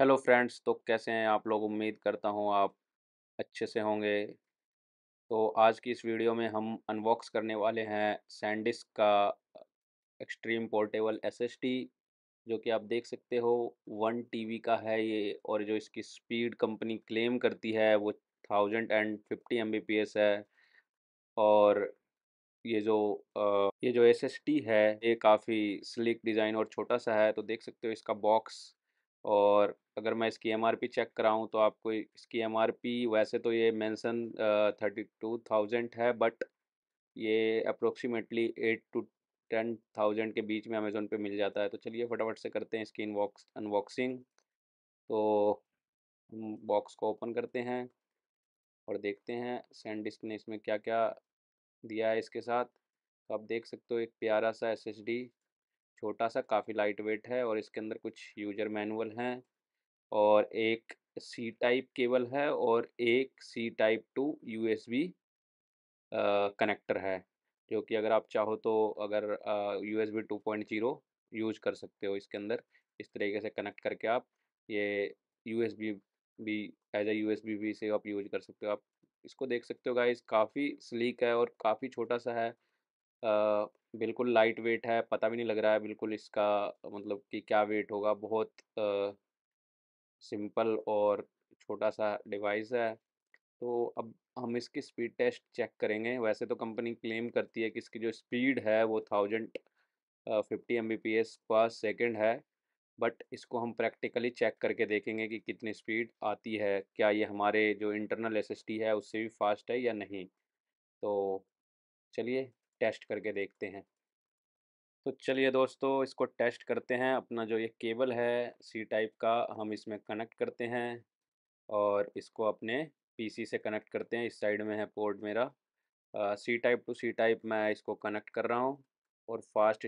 hello friends तो कैसे हैं आप लोग उम्मीद करता हूं आप अच्छे से होंगे तो आज की इस वीडियो में हम अनबॉक्स करने वाले हैं सैंडिस्क का एक्सट्रीम पोर्टेबल एसएसटी जो कि आप देख सकते हो वन टीबी का है ये और जो इसकी स्पीड कंपनी क्लेम करती है वो थाउजेंड एंड फिफ्टी एम है और ये जो आ, ये जो एस है ये काफ़ी स्लिक डिज़ाइन और छोटा सा है तो देख सकते हो इसका बॉक्स और अगर मैं इसकी एम चेक कराऊँ तो आपको इसकी एम वैसे तो ये मेंशन थर्टी टू थाउजेंड है बट ये approximately eight to ten thousand के बीच में अमेज़ोन पे मिल जाता है तो चलिए फटाफट से करते हैं इसकी इनबॉक्स अनबॉक्सिंग तो हम बॉक्स को ओपन करते हैं और देखते हैं सैंडिस्क ने इसमें क्या क्या दिया है इसके साथ तो आप देख सकते हो एक प्यारा सा एस एस डी छोटा सा काफ़ी लाइट वेट है और इसके अंदर कुछ यूजर मैनुअल हैं और एक सी टाइप केबल है और एक C type two USB connector है जो कि अगर आप चाहो तो अगर U S B two point zero use कर सकते हो इसके अंदर इस तरीके से कनेक्ट करके आप ये यू एस बी भी as a U S B भी से आप यूज कर सकते हो आप इसको देख सकते हो गाइस काफ़ी स्लीक है और काफ़ी छोटा सा है बिल्कुल लाइट वेट है पता भी नहीं लग रहा है बिल्कुल इसका मतलब कि क्या वेट होगा बहुत सिंपल और छोटा सा डिवाइस है तो अब हम इसकी स्पीड टेस्ट चेक करेंगे वैसे तो कंपनी क्लेम करती है कि इसकी जो स्पीड है वो thousand fifty M B P S per second है बट इसको हम प्रैक्टिकली चेक करके देखेंगे कि कितनी स्पीड आती है क्या ये हमारे जो इंटरनल एस एस टी है उससे भी फास्ट है या नहीं तो चलिए टेस्ट करके देखते हैं तो चलिए दोस्तों इसको टेस्ट करते हैं अपना जो ये केबल है सी टाइप का हम इसमें कनेक्ट करते हैं और इसको अपने पीसी से कनेक्ट करते हैं इस साइड में है पोर्ट मेरा C type two C type मैं इसको कनेक्ट कर रहा हूँ और फास्ट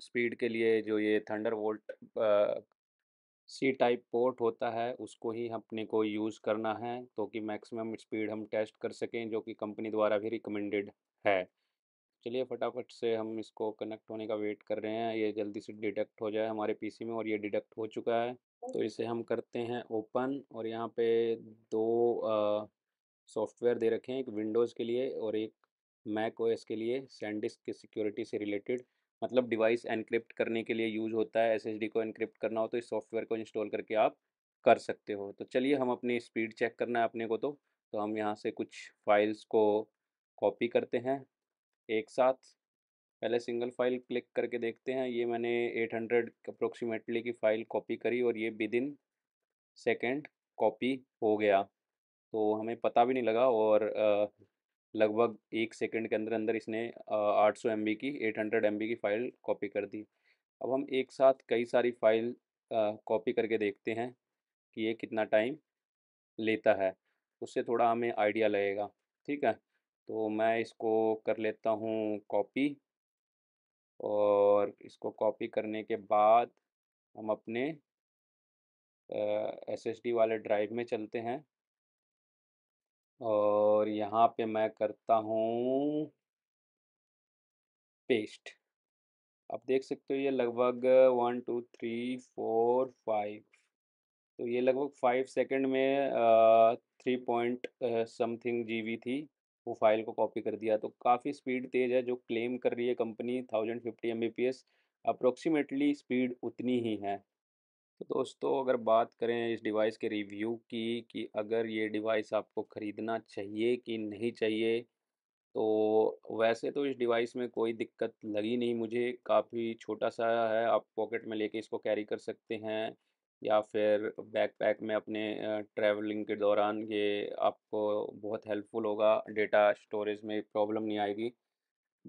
स्पीड के लिए जो ये Thunderbolt C type port होता है उसको ही अपने को यूज़ करना है तो कि मैक्सिमम स्पीड हम टेस्ट कर सकें जो कि कंपनी द्वारा भी रिकमेंडेड है चलिए फटाफट से हम इसको कनेक्ट होने का वेट कर रहे हैं ये जल्दी से डिडक्ट हो जाए हमारे पीसी में और ये डिडक्ट हो चुका है तो इसे हम करते हैं ओपन और यहाँ पे दो सॉफ्टवेयर दे रखे हैं एक विंडोज़ के लिए और एक मैक ओएस के लिए सैंडिस्क की सिक्योरिटी से रिलेटेड मतलब डिवाइस एनक्रिप्ट करने के लिए यूज होता है एस को इनक्रिप्ट करना हो तो इस सॉफ्टवेयर को इंस्टॉल करके आप कर सकते हो तो चलिए हम अपनी स्पीड चेक करना है अपने को तो तो हम यहाँ से कुछ फाइल्स को कॉपी करते हैं एक साथ पहले सिंगल फाइल क्लिक करके देखते हैं ये मैंने 800 हंड्रेड अप्रोक्सीमेटली की फ़ाइल कॉपी करी और ये विद इन सेकेंड कॉपी हो गया तो हमें पता भी नहीं लगा और लगभग एक सेकेंड के अंदर अंदर इसने आठ सौ एम बी की एट हंड्रेड एम बी की फ़ाइल कॉपी कर दी अब हम एक साथ कई सारी फ़ाइल कॉपी करके देखते हैं कि ये कितना टाइम लेता है उससे थोड़ा हमें आइडिया लगेगा ठीक है तो मैं इसको कर लेता हूँ कॉपी और इसको कॉपी करने के बाद हम अपने एस एस डी वाले ड्राइव में चलते हैं और यहाँ पे मैं करता हूँ पेस्ट आप देख सकते हो ये लगभग one two three four five तो ये लगभग फाइव सेकंड में थ्री पॉइंट समथिंग जीबी थी वो फाइल को कॉपी कर दिया तो काफ़ी स्पीड तेज़ है जो क्लेम कर रही है company thousand fifty M B approximately speed उतनी ही है तो दोस्तों अगर बात करें इस डिवाइस के रिव्यू की कि अगर ये डिवाइस आपको ख़रीदना चाहिए कि नहीं चाहिए तो वैसे तो इस डिवाइस में कोई दिक्कत लगी नहीं मुझे काफ़ी छोटा सा है आप पॉकेट में लेके इसको कैरी कर सकते हैं या फिर बैकपैक में अपने ट्रैवलिंग के दौरान ये आपको बहुत हेल्पफुल होगा डेटा स्टोरेज में प्रॉब्लम नहीं आएगी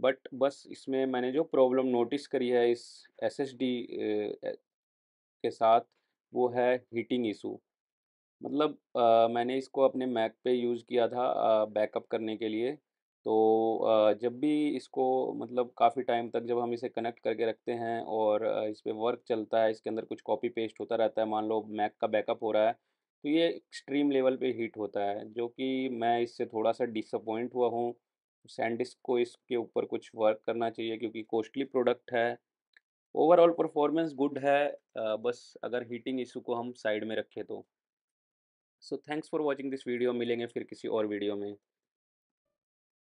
बट बस इसमें मैंने जो प्रॉब्लम नोटिस करी है इस एसएसडी के साथ वो है हीटिंग इशू मतलब आ, मैंने इसको अपने मैक पे यूज़ किया था बैकअप करने के लिए तो जब भी इसको मतलब काफ़ी टाइम तक जब हम इसे कनेक्ट करके रखते हैं और इस पर वर्क चलता है इसके अंदर कुछ कॉपी पेस्ट होता रहता है मान लो मैक का बैकअप हो रहा है तो ये एक्सट्रीम लेवल पे हीट होता है जो कि मैं इससे थोड़ा सा डिसअपॉइंट हुआ हूँ सैंडिस्क को इसके ऊपर कुछ वर्क करना चाहिए क्योंकि कॉस्टली प्रोडक्ट है ओवरऑल परफॉर्मेंस गुड है बस अगर हीटिंग इशू को हम साइड में रखें तो so thanks for watching this video मिलेंगे फिर किसी और वीडियो में